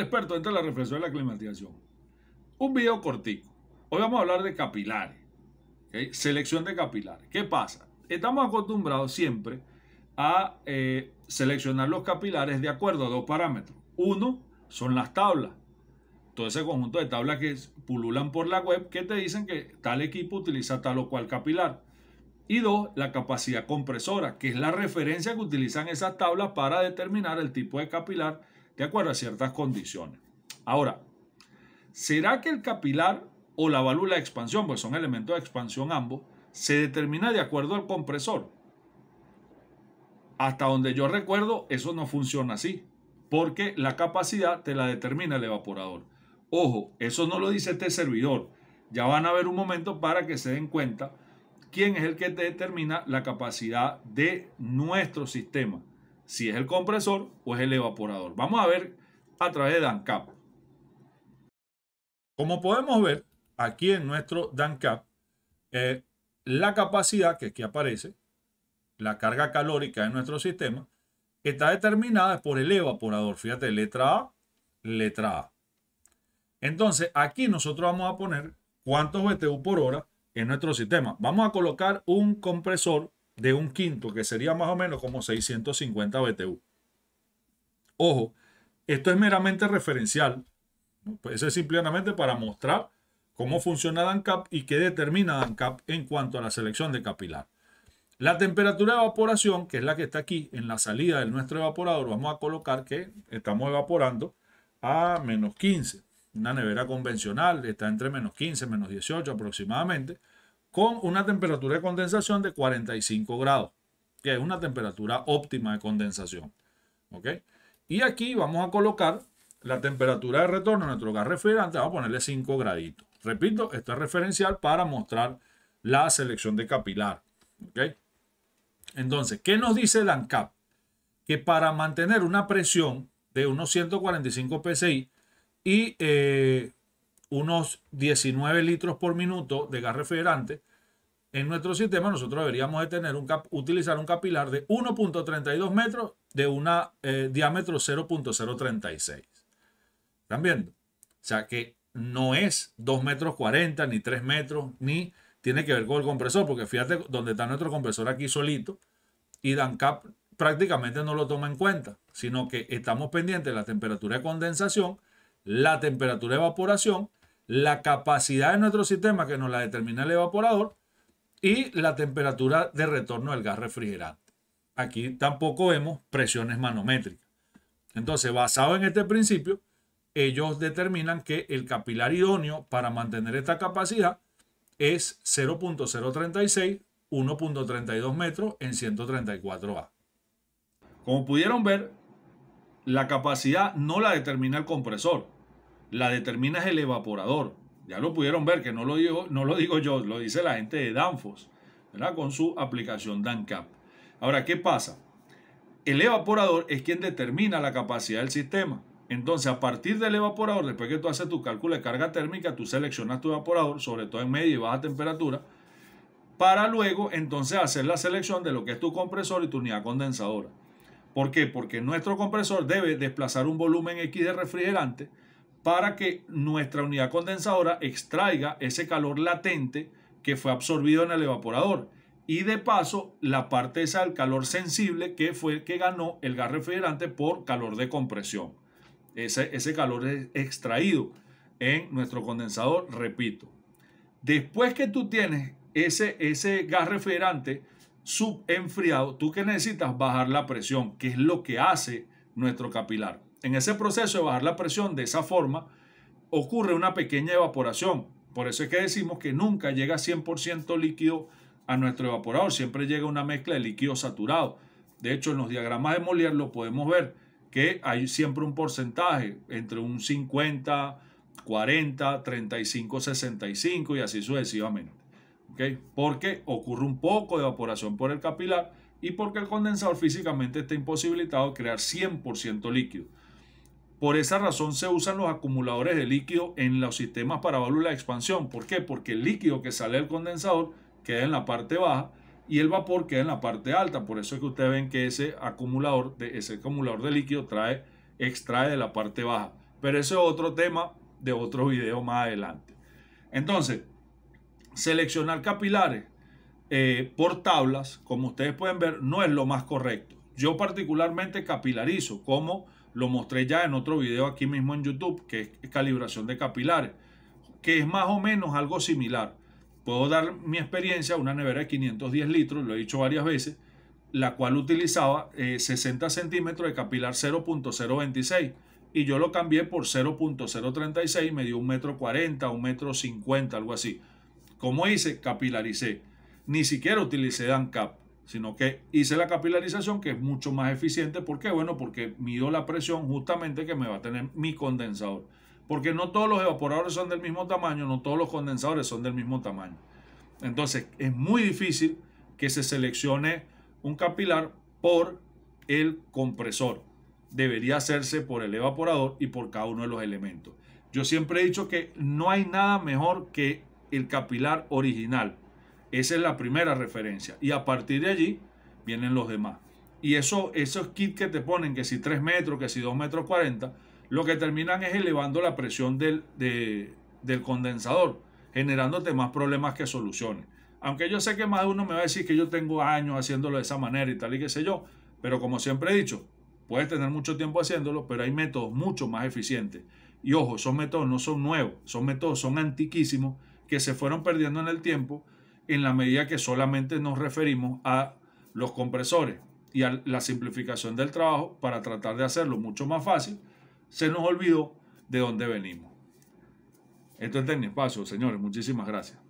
experto entre la reflexión de la climatización. Un video cortico. Hoy vamos a hablar de capilares. Selección de capilares. ¿Qué pasa? Estamos acostumbrados siempre a eh, seleccionar los capilares de acuerdo a dos parámetros. Uno son las tablas. Todo ese conjunto de tablas que pululan por la web que te dicen que tal equipo utiliza tal o cual capilar. Y dos, la capacidad compresora, que es la referencia que utilizan esas tablas para determinar el tipo de capilar de acuerdo a ciertas condiciones. Ahora, ¿será que el capilar o la válvula de expansión, pues son elementos de expansión ambos, se determina de acuerdo al compresor? Hasta donde yo recuerdo, eso no funciona así, porque la capacidad te la determina el evaporador. Ojo, eso no lo dice este servidor. Ya van a ver un momento para que se den cuenta quién es el que determina la capacidad de nuestro sistema si es el compresor o es el evaporador. Vamos a ver a través de DANCAP. Como podemos ver aquí en nuestro DANCAP, eh, la capacidad que aquí aparece, la carga calórica de nuestro sistema, está determinada por el evaporador. Fíjate, letra A, letra A. Entonces, aquí nosotros vamos a poner cuántos BTU por hora en nuestro sistema. Vamos a colocar un compresor de un quinto, que sería más o menos como 650 BTU. Ojo, esto es meramente referencial. Pues eso es simplemente para mostrar cómo funciona DANCAP y qué determina DANCAP en cuanto a la selección de capilar. La temperatura de evaporación, que es la que está aquí en la salida de nuestro evaporador, vamos a colocar que estamos evaporando a menos 15. Una nevera convencional está entre menos 15, menos 18 aproximadamente con una temperatura de condensación de 45 grados, que es una temperatura óptima de condensación. ¿Ok? Y aquí vamos a colocar la temperatura de retorno de nuestro gas refrigerante, vamos a ponerle 5 graditos. Repito, esto es referencial para mostrar la selección de capilar. ¿Ok? Entonces, ¿qué nos dice el ANCAP? Que para mantener una presión de unos 145 psi y unos 19 litros por minuto de gas refrigerante, en nuestro sistema nosotros deberíamos de tener un cap utilizar un capilar de 1.32 metros de un eh, diámetro 0.036. ¿Están viendo? O sea que no es 2 metros 40 ni 3 metros, ni tiene que ver con el compresor, porque fíjate donde está nuestro compresor aquí solito y DANCAP prácticamente no lo toma en cuenta, sino que estamos pendientes de la temperatura de condensación, la temperatura de evaporación la capacidad de nuestro sistema que nos la determina el evaporador y la temperatura de retorno del gas refrigerante. Aquí tampoco vemos presiones manométricas. Entonces, basado en este principio, ellos determinan que el capilar idóneo para mantener esta capacidad es 0.036, 1.32 metros en 134A. Como pudieron ver, la capacidad no la determina el compresor, la es el evaporador. Ya lo pudieron ver, que no lo digo, no lo digo yo, lo dice la gente de Danfos ¿verdad? con su aplicación DANCAP. Ahora, ¿qué pasa? El evaporador es quien determina la capacidad del sistema. Entonces, a partir del evaporador, después que tú haces tu cálculo de carga térmica, tú seleccionas tu evaporador, sobre todo en media y baja temperatura, para luego entonces hacer la selección de lo que es tu compresor y tu unidad condensadora. ¿Por qué? Porque nuestro compresor debe desplazar un volumen X de refrigerante para que nuestra unidad condensadora extraiga ese calor latente que fue absorbido en el evaporador y de paso la parte esa del calor sensible que fue el que ganó el gas refrigerante por calor de compresión. Ese, ese calor es extraído en nuestro condensador, repito. Después que tú tienes ese, ese gas refrigerante subenfriado, tú que necesitas bajar la presión, que es lo que hace nuestro capilar. En ese proceso de bajar la presión de esa forma, ocurre una pequeña evaporación. Por eso es que decimos que nunca llega 100% líquido a nuestro evaporador, siempre llega una mezcla de líquido saturado. De hecho, en los diagramas de Molière lo podemos ver, que hay siempre un porcentaje entre un 50, 40, 35, 65 y así sucesivamente. Porque ocurre un poco de evaporación por el capilar y porque el condensador físicamente está imposibilitado de crear 100% líquido. Por esa razón se usan los acumuladores de líquido en los sistemas para válvula de expansión. ¿Por qué? Porque el líquido que sale del condensador queda en la parte baja y el vapor queda en la parte alta. Por eso es que ustedes ven que ese acumulador de, ese acumulador de líquido trae, extrae de la parte baja. Pero ese es otro tema de otro video más adelante. Entonces, seleccionar capilares eh, por tablas, como ustedes pueden ver, no es lo más correcto. Yo particularmente capilarizo como lo mostré ya en otro video aquí mismo en YouTube, que es calibración de capilares, que es más o menos algo similar. Puedo dar mi experiencia, una nevera de 510 litros, lo he dicho varias veces, la cual utilizaba 60 eh, centímetros de capilar 0.026 y yo lo cambié por 0.036 me dio un metro 40, un metro 50, algo así. ¿Cómo hice? Capilaricé. Ni siquiera utilicé DANCAP sino que hice la capilarización que es mucho más eficiente. ¿Por qué? Bueno, porque mido la presión justamente que me va a tener mi condensador. Porque no todos los evaporadores son del mismo tamaño, no todos los condensadores son del mismo tamaño. Entonces, es muy difícil que se seleccione un capilar por el compresor. Debería hacerse por el evaporador y por cada uno de los elementos. Yo siempre he dicho que no hay nada mejor que el capilar original esa es la primera referencia. Y a partir de allí vienen los demás. Y eso, esos kits que te ponen, que si 3 metros, que si 2 metros 40, lo que terminan es elevando la presión del, del condensador, generándote más problemas que soluciones. Aunque yo sé que más de uno me va a decir que yo tengo años haciéndolo de esa manera y tal y qué sé yo, pero como siempre he dicho, puedes tener mucho tiempo haciéndolo, pero hay métodos mucho más eficientes. Y ojo, esos métodos no son nuevos, son métodos son antiquísimos que se fueron perdiendo en el tiempo en la medida que solamente nos referimos a los compresores y a la simplificación del trabajo para tratar de hacerlo mucho más fácil, se nos olvidó de dónde venimos. Esto es Tecniespacio, señores. Muchísimas gracias.